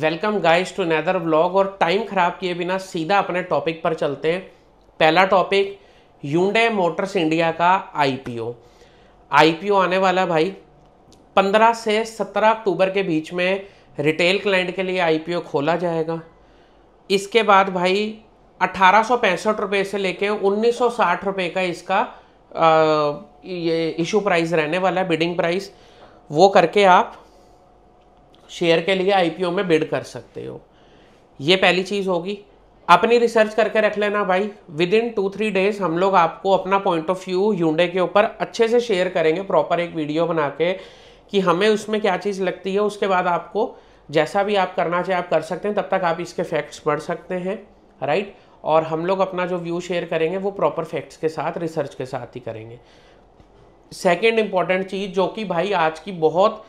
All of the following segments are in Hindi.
welcome guys to another vlog और टाइम ख़राब किए बिना सीधा अपने टॉपिक पर चलते हैं पहला टॉपिक यूंडे मोटर्स इंडिया का आईपीओ आईपीओ आने वाला भाई 15 से 17 अक्टूबर के बीच में रिटेल क्लाइंट के लिए आईपीओ खोला जाएगा इसके बाद भाई अठारह सौ से लेके उन्नीस रुपए का इसका आ, ये इशू प्राइस रहने वाला है बिडिंग प्राइस वो करके आप शेयर के लिए आईपीओ में बिड कर सकते हो ये पहली चीज़ होगी अपनी रिसर्च करके रख लेना भाई within two three days हम लोग आपको अपना पॉइंट ऑफ व्यू यूडे के ऊपर अच्छे से शेयर करेंगे प्रॉपर एक वीडियो बना के कि हमें उसमें क्या चीज़ लगती है उसके बाद आपको जैसा भी आप करना चाहे आप कर सकते हैं तब तक आप इसके फैक्ट्स पढ़ सकते हैं राइट और हम लोग अपना जो व्यू शेयर करेंगे वो प्रॉपर फैक्ट्स के साथ रिसर्च के साथ ही करेंगे सेकेंड इंपॉर्टेंट चीज़ जो कि भाई आज की बहुत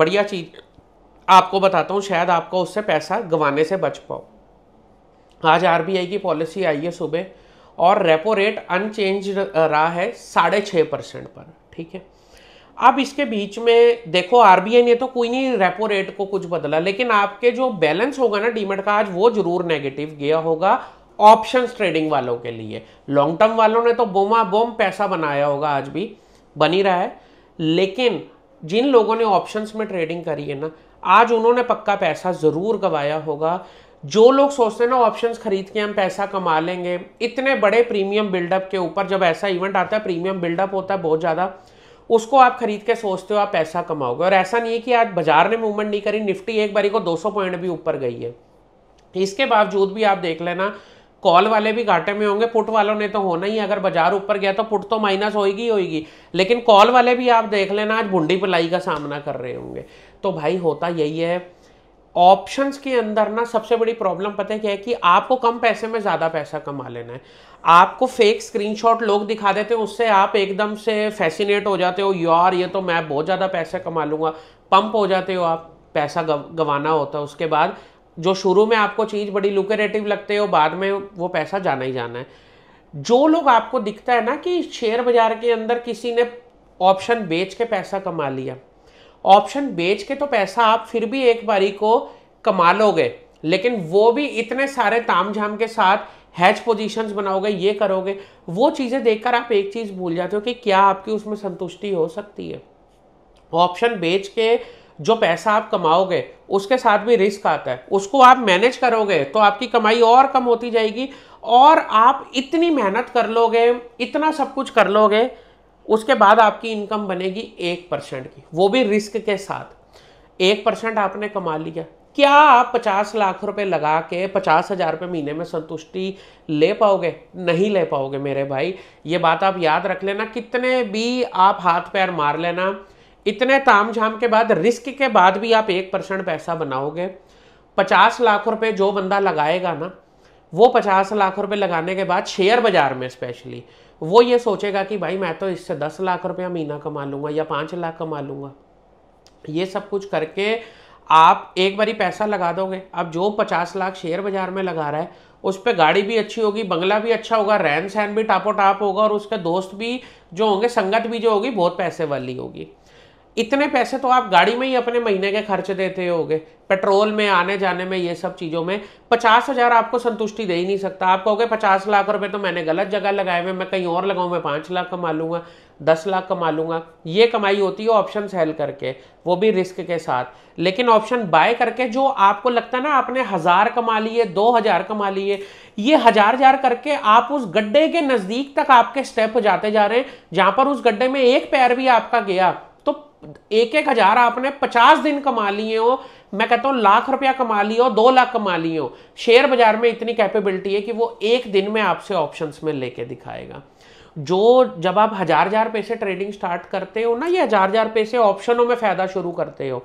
बढ़िया चीज़ आपको बताता हूँ शायद आपका उससे पैसा गंवाने से बच पाओ आज आरबीआई की पॉलिसी आई है सुबह और रेपो रेट अनचेंज रहा है साढ़े छः परसेंट पर ठीक है अब इसके बीच में देखो आर ने तो कोई नहीं रेपो रेट को कुछ बदला लेकिन आपके जो बैलेंस होगा ना डीमेट का आज वो जरूर नेगेटिव गया होगा ऑप्शन ट्रेडिंग वालों के लिए लॉन्ग टर्म वालों ने तो बोमा बोम पैसा बनाया होगा आज भी बनी रहा है लेकिन जिन लोगों ने ऑप्शंस में ट्रेडिंग करी है ना आज उन्होंने पक्का पैसा ज़रूर गवाया होगा जो लोग सोचते हैं ना ऑप्शंस खरीद के हम पैसा कमा लेंगे इतने बड़े प्रीमियम बिल्डअप के ऊपर जब ऐसा इवेंट आता है प्रीमियम बिल्डअप होता है बहुत ज़्यादा उसको आप खरीद के सोचते हो आप पैसा कमाओगे और ऐसा नहीं है कि आज बाजार ने मूवमेंट नहीं करी निफ्टी एक बारी को 200 पॉइंट भी ऊपर गई है इसके बावजूद भी आप देख लेना कॉल वाले भी घाटे में होंगे पुट वालों ने तो होना ही अगर बाजार ऊपर गया तो पुट तो माइनस होएगी ही होगी लेकिन कॉल वाले भी आप देख लेना आज भुंडी पलाई का सामना कर रहे होंगे तो भाई होता यही है ऑप्शंस के अंदर ना सबसे बड़ी प्रॉब्लम पता है क्या है कि आपको कम पैसे में ज़्यादा पैसा कमा लेना है आपको फेक स्क्रीनशॉट लोग दिखा देते हैं उससे आप एकदम से फैसिनेट हो जाते हो यार ये तो मैं बहुत ज़्यादा पैसा कमा लूँगा पंप हो जाते हो आप पैसा गंवाना होता है उसके बाद जो शुरू में आपको चीज़ बड़ी लुकेरेटिव लगते हो बाद में वो पैसा जाना ही जाना है जो लोग आपको दिखता है ना कि शेयर बाजार के अंदर किसी ने ऑप्शन बेच के पैसा कमा लिया ऑप्शन बेच के तो पैसा आप फिर भी एक बारी को कमा लोगे लेकिन वो भी इतने सारे तामझाम के साथ हैच पोजीशंस बनाओगे ये करोगे वो चीज़ें देखकर आप एक चीज़ भूल जाते हो कि क्या आपकी उसमें संतुष्टि हो सकती है ऑप्शन बेच के जो पैसा आप कमाओगे उसके साथ भी रिस्क आता है उसको आप मैनेज करोगे तो आपकी कमाई और कम होती जाएगी और आप इतनी मेहनत कर लोगे इतना सब कुछ कर लोगे उसके बाद आपकी इनकम बनेगी एक परसेंट की वो भी रिस्क के साथ एक परसेंट आपने कमा लिया क्या आप पचास लाख रुपए लगा के पचास हज़ार रुपये महीने में संतुष्टि ले पाओगे नहीं ले पाओगे मेरे भाई ये बात आप याद रख लेना कितने भी आप हाथ पैर मार लेना इतने ताम झाम के बाद रिस्क के बाद भी आप एक परसेंट पैसा बनाओगे पचास लाख रुपए जो बंदा लगाएगा ना वो पचास लाख रुपए लगाने के बाद शेयर बाजार में स्पेशली वो ये सोचेगा कि भाई मैं तो इससे दस लाख रुपया महीना कमा लूँगा या पाँच लाख कमा लूँगा ये सब कुछ करके आप एक बारी पैसा लगा दोगे अब जो पचास लाख शेयर बाजार में लगा रहा है उस पर गाड़ी भी अच्छी होगी बंगला भी अच्छा होगा रहन सहन भी टापो टाप होगा और उसके दोस्त भी जो होंगे संगत भी जो होगी बहुत पैसे वाली होगी इतने पैसे तो आप गाड़ी में ही अपने महीने के खर्च देते हो पेट्रोल में आने जाने में ये सब चीज़ों में पचास हज़ार आपको संतुष्टि दे ही नहीं सकता आप कहोगे पचास लाख रुपए तो मैंने गलत जगह लगाए हुए मैं कहीं और लगाऊँ मैं पाँच लाख कमा लूँगा दस लाख कमा लूँगा ये कमाई होती है ऑप्शन सेल करके वो भी रिस्क के साथ लेकिन ऑप्शन बाय करके जो आपको लगता है ना आपने हज़ार कमा लिए दो हज़ार कमा लिए ये हज़ार हज़ार करके आप उस गड्ढे के नज़दीक तक आपके स्टेप जाते जा रहे हैं जहाँ पर उस गड्ढे में एक पैर भी आपका गया एक एक हजार आपने पचास दिन कमा लिए हो मैं कहता हूं लाख रुपया कमा लिए हो दो लाख कमा लिए हो शेयर बाजार में इतनी कैपेबिलिटी है कि वो एक दिन में आपसे ऑप्शंस में लेके दिखाएगा जो जब आप हजार हजार पैसे ट्रेडिंग स्टार्ट करते हो ना ये हजार हजार पैसे ऑप्शनों में फायदा शुरू करते हो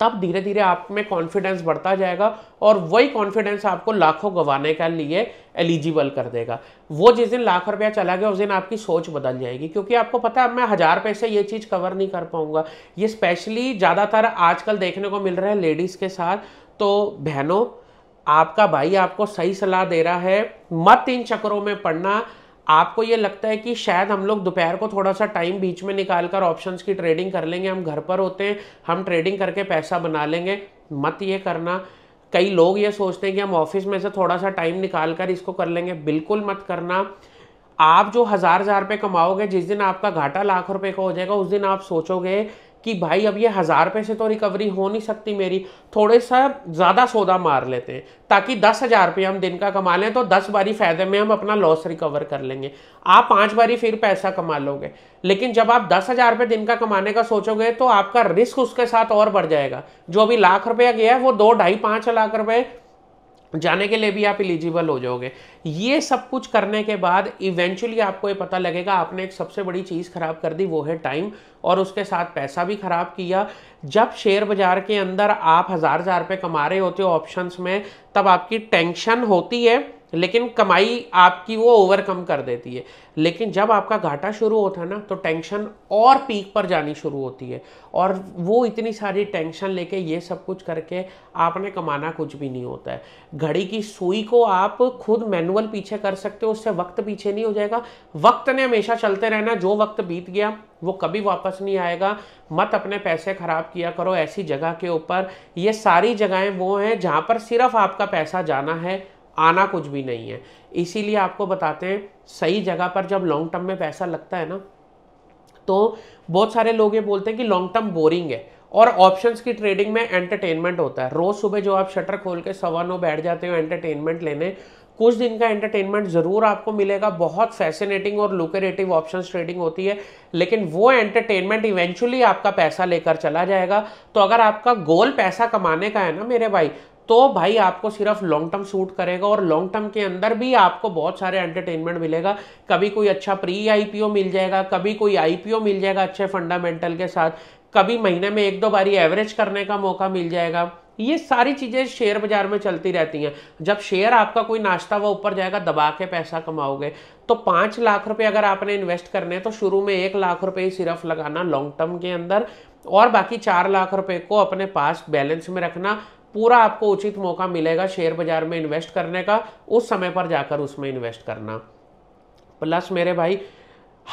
तब धीरे धीरे आप में कॉन्फिडेंस बढ़ता जाएगा और वही कॉन्फिडेंस आपको लाखों गंवाने के लिए एलिजिबल कर देगा वो जिस दिन लाख रुपया चला गया उस दिन आपकी सोच बदल जाएगी क्योंकि आपको पता है मैं हज़ार पैसे ये चीज़ कवर नहीं कर पाऊंगा ये स्पेशली ज़्यादातर आजकल देखने को मिल रहा है लेडीज़ के साथ तो बहनों आपका भाई आपको सही सलाह दे रहा है मत इन चक्करों में पढ़ना आपको ये लगता है कि शायद हम लोग दोपहर को थोड़ा सा टाइम बीच में निकाल कर ऑप्शन की ट्रेडिंग कर लेंगे हम घर पर होते हैं हम ट्रेडिंग करके पैसा बना लेंगे मत ये करना कई लोग ये सोचते हैं कि हम ऑफिस में से थोड़ा सा टाइम निकाल कर इसको कर लेंगे बिल्कुल मत करना आप जो हज़ार हज़ार रुपये कमाओगे जिस दिन आपका घाटा लाख रुपए का हो जाएगा उस दिन आप सोचोगे कि भाई अब ये हज़ार रुपये से तो रिकवरी हो नहीं सकती मेरी थोड़े सा ज़्यादा सौदा मार लेते हैं ताकि दस हज़ार रुपये हम दिन का कमा लें तो दस बारी फ़ायदे में हम अपना लॉस रिकवर कर लेंगे आप पाँच बारी फिर पैसा कमा लोगे लेकिन जब आप दस हज़ार रुपये दिन का कमाने का सोचोगे तो आपका रिस्क उसके साथ और बढ़ जाएगा जो अभी लाख रुपया गया है वो दो ढाई पाँच लाख रुपये जाने के लिए भी आप एलिजिबल हो जाओगे ये सब कुछ करने के बाद इवेंचुअली आपको ये पता लगेगा आपने एक सबसे बड़ी चीज़ ख़राब कर दी वो है टाइम और उसके साथ पैसा भी ख़राब किया जब शेयर बाज़ार के अंदर आप हज़ार हज़ार रुपये कमा रहे होते हो ऑप्शंस में तब आपकी टेंशन होती है लेकिन कमाई आपकी वो ओवरकम कर देती है लेकिन जब आपका घाटा शुरू होता है ना तो टेंशन और पीक पर जानी शुरू होती है और वो इतनी सारी टेंशन लेके ये सब कुछ करके आपने कमाना कुछ भी नहीं होता है घड़ी की सुई को आप खुद मैनुअल पीछे कर सकते हो उससे वक्त पीछे नहीं हो जाएगा वक्त ने हमेशा चलते रहना जो वक्त बीत गया वो कभी वापस नहीं आएगा मत अपने पैसे ख़राब किया करो ऐसी जगह के ऊपर ये सारी जगहें वो हैं जहाँ पर सिर्फ आपका पैसा जाना है आना कुछ भी नहीं है इसीलिए आपको बताते हैं सही जगह पर जब लॉन्ग टर्म में पैसा लगता है ना तो बहुत सारे लोग ये बोलते हैं कि लॉन्ग टर्म बोरिंग है और ऑप्शंस की ट्रेडिंग में एंटरटेनमेंट होता है रोज़ सुबह जो आप शटर खोल के सवा नौ बैठ जाते हो एंटरटेनमेंट लेने कुछ दिन का एंटरटेनमेंट ज़रूर आपको मिलेगा बहुत फैसिनेटिंग और लुकेरेटिव ऑप्शन ट्रेडिंग होती है लेकिन वो एंटरटेनमेंट इवेंचुअली आपका पैसा लेकर चला जाएगा तो अगर आपका गोल पैसा कमाने का है ना मेरे भाई तो भाई आपको सिर्फ लॉन्ग टर्म सूट करेगा और लॉन्ग टर्म के अंदर भी आपको बहुत सारे एंटरटेनमेंट मिलेगा कभी कोई अच्छा प्री आईपीओ मिल जाएगा कभी कोई आईपीओ मिल जाएगा अच्छे फंडामेंटल के साथ कभी महीने में एक दो बारी एवरेज करने का मौका मिल जाएगा ये सारी चीज़ें शेयर बाजार में चलती रहती हैं जब शेयर आपका कोई नाश्ता वो ऊपर जाएगा दबा के पैसा कमाओगे तो पाँच लाख रुपए अगर आपने इन्वेस्ट करने हैं तो शुरू में एक लाख रुपए ही सिर्फ लगाना लॉन्ग टर्म के अंदर और बाकी चार लाख रुपए को अपने पास बैलेंस में रखना पूरा आपको उचित मौका मिलेगा शेयर बाजार में इन्वेस्ट करने का उस समय पर जाकर उसमें इन्वेस्ट करना प्लस मेरे भाई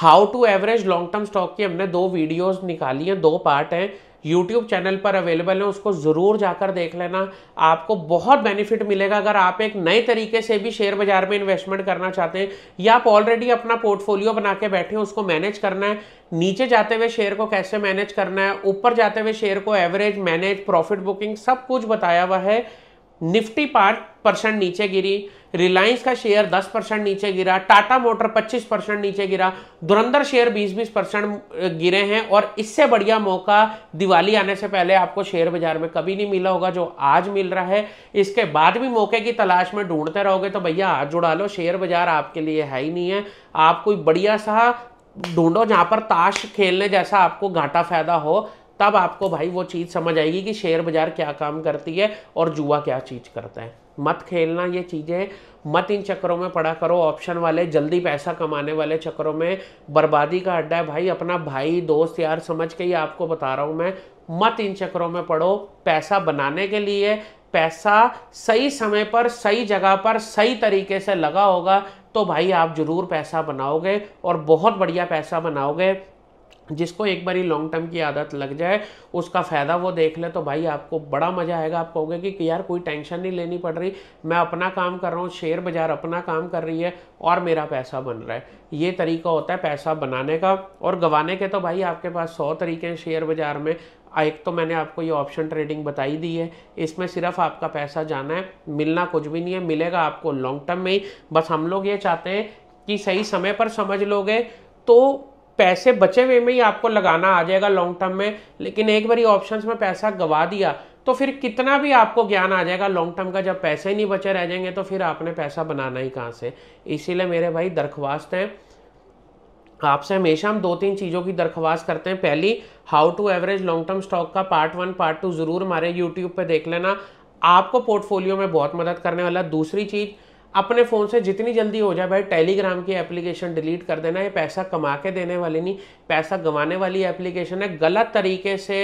how to average long term stock की हमने दो वीडियोस निकाली हैं दो पार्ट हैं यूट्यूब चैनल पर अवेलेबल है उसको ज़रूर जाकर देख लेना आपको बहुत बेनिफिट मिलेगा अगर आप एक नए तरीके से भी शेयर बाजार में इन्वेस्टमेंट करना चाहते हैं या आप ऑलरेडी अपना पोर्टफोलियो बना के बैठे हो उसको मैनेज करना है नीचे जाते हुए शेयर को कैसे मैनेज करना है ऊपर जाते हुए शेयर को एवरेज मैनेज प्रॉफिट बुकिंग सब कुछ बताया हुआ है निफ्टी पांच परसेंट नीचे गिरी रिलायंस का शेयर 10 परसेंट नीचे गिरा टाटा मोटर 25 परसेंट नीचे गिरा दुरंधर शेयर 20-20 परसेंट गिरे हैं और इससे बढ़िया मौका दिवाली आने से पहले आपको शेयर बाजार में कभी नहीं मिला होगा जो आज मिल रहा है इसके बाद भी मौके की तलाश में ढूंढते रहोगे तो भैया हाथ जुड़ा लो शेयर बाजार आपके लिए है ही नहीं है आप कोई बढ़िया सा ढूंढो जहां पर ताश खेलने जैसा आपको घाटा फायदा हो तब आपको भाई वो चीज़ समझ आएगी कि शेयर बाजार क्या काम करती है और जुआ क्या चीज़ करता है मत खेलना ये चीज़ें मत इन चक्करों में पड़ा करो ऑप्शन वाले जल्दी पैसा कमाने वाले चक्करों में बर्बादी का अड्डा है भाई अपना भाई दोस्त यार समझ के ही आपको बता रहा हूँ मैं मत इन चक्करों में पड़ो पैसा बनाने के लिए पैसा सही समय पर सही जगह पर सही तरीके से लगा होगा तो भाई आप ज़रूर पैसा बनाओगे और बहुत बढ़िया पैसा बनाओगे जिसको एक बार ही लॉन्ग टर्म की आदत लग जाए उसका फ़ायदा वो देख ले तो भाई आपको बड़ा मज़ा आएगा आप कहोगे कि, कि यार कोई टेंशन नहीं लेनी पड़ रही मैं अपना काम कर रहा हूँ शेयर बाज़ार अपना काम कर रही है और मेरा पैसा बन रहा है ये तरीका होता है पैसा बनाने का और गंवाने के तो भाई आपके पास सौ तरीके हैं शेयर बाज़ार में एक तो मैंने आपको ये ऑप्शन ट्रेडिंग बताई दी है इसमें सिर्फ आपका पैसा जाना है मिलना कुछ भी नहीं है मिलेगा आपको लॉन्ग टर्म में ही बस हम लोग ये चाहते हैं कि सही समय पर समझ लोगे तो पैसे बचे हुए में ही आपको लगाना आ जाएगा लॉन्ग टर्म में लेकिन एक बार ऑप्शन में पैसा गवा दिया तो फिर कितना भी आपको ज्ञान आ जाएगा लॉन्ग टर्म का जब पैसे ही नहीं बचे रह जाएंगे तो फिर आपने पैसा बनाना ही कहाँ से इसीलिए मेरे भाई दरख्वास्त हैं आपसे हमेशा हम दो तीन चीज़ों की दरख्वास्त करते हैं पहली how to average long term stock का पार्ट वन पार्ट टू ज़रूर हमारे यूट्यूब पर देख लेना आपको पोर्टफोलियो में बहुत मदद करने वाला दूसरी चीज़ अपने फ़ोन से जितनी जल्दी हो जाए भाई टेलीग्राम की एप्लीकेशन डिलीट कर देना ये पैसा कमा के देने वाली नहीं पैसा गंवाने वाली एप्लीकेशन है गलत तरीके से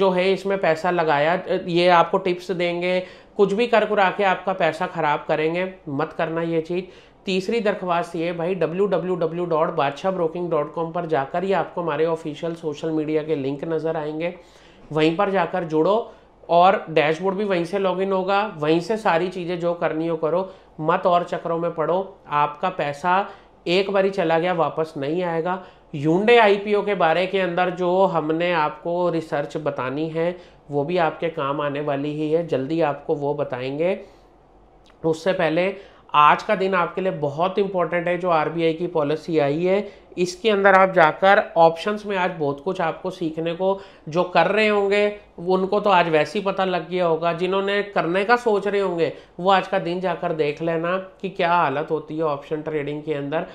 जो है इसमें पैसा लगाया ये आपको टिप्स देंगे कुछ भी कर कुरा के आपका पैसा ख़राब करेंगे मत करना ये चीज़ तीसरी दरख्वास्त ये भाई W W W dot Badshah broking dot com पर जाकर ही आपको हमारे ऑफिशियल सोशल मीडिया के लिंक नज़र आएंगे वहीं पर जाकर जुड़ो और डैशबोर्ड भी वहीं से लॉगिन होगा वहीं से सारी चीज़ें जो करनी हो करो मत और चक्रों में पड़ो आपका पैसा एक बारी चला गया वापस नहीं आएगा यूंडे आईपीओ के बारे के अंदर जो हमने आपको रिसर्च बतानी है वो भी आपके काम आने वाली ही है जल्दी आपको वो बताएंगे उससे पहले आज का दिन आपके लिए बहुत इंपॉर्टेंट है जो आरबीआई की पॉलिसी आई है इसके अंदर आप जाकर ऑप्शंस में आज बहुत कुछ आपको सीखने को जो कर रहे होंगे उनको तो आज वैसे ही पता लग गया होगा जिन्होंने करने का सोच रहे होंगे वो आज का दिन जाकर देख लेना कि क्या हालत होती है ऑप्शन ट्रेडिंग के अंदर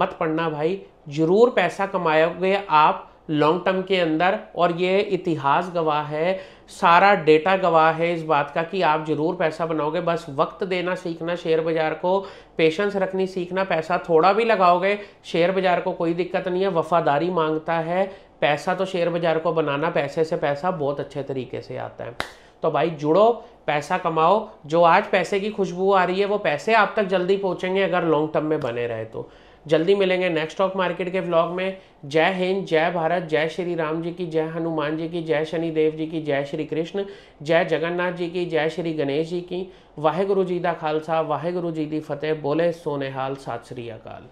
मत पढ़ना भाई ज़रूर पैसा कमाएंगे आप लॉन्ग टर्म के अंदर और ये इतिहास गवाह है सारा डेटा गवाह है इस बात का कि आप ज़रूर पैसा बनाओगे बस वक्त देना सीखना शेयर बाज़ार को पेशेंस रखनी सीखना पैसा थोड़ा भी लगाओगे शेयर बाज़ार को कोई दिक्कत नहीं है वफादारी मांगता है पैसा तो शेयर बाज़ार को बनाना पैसे से पैसा बहुत अच्छे तरीके से आता है तो भाई जुड़ो पैसा कमाओ जो आज पैसे की खुशबू आ रही है वो पैसे आप तक जल्दी पहुँचेंगे अगर लॉन्ग टर्म में बने रहे तो जल्दी मिलेंगे नेक्स्ट स्टॉक मार्केट के ब्लॉग में जय हिंद जय भारत जय श्री राम जी की जय हनुमान जी की जय शनिदेव जी की जय श्री कृष्ण जय जगन्नाथ जी की जय श्री गणेश जी की वाहेगुरु जी का खालसा वाहेगुरु जी की फतेह बोले सोनेहाल सात श्री अकाल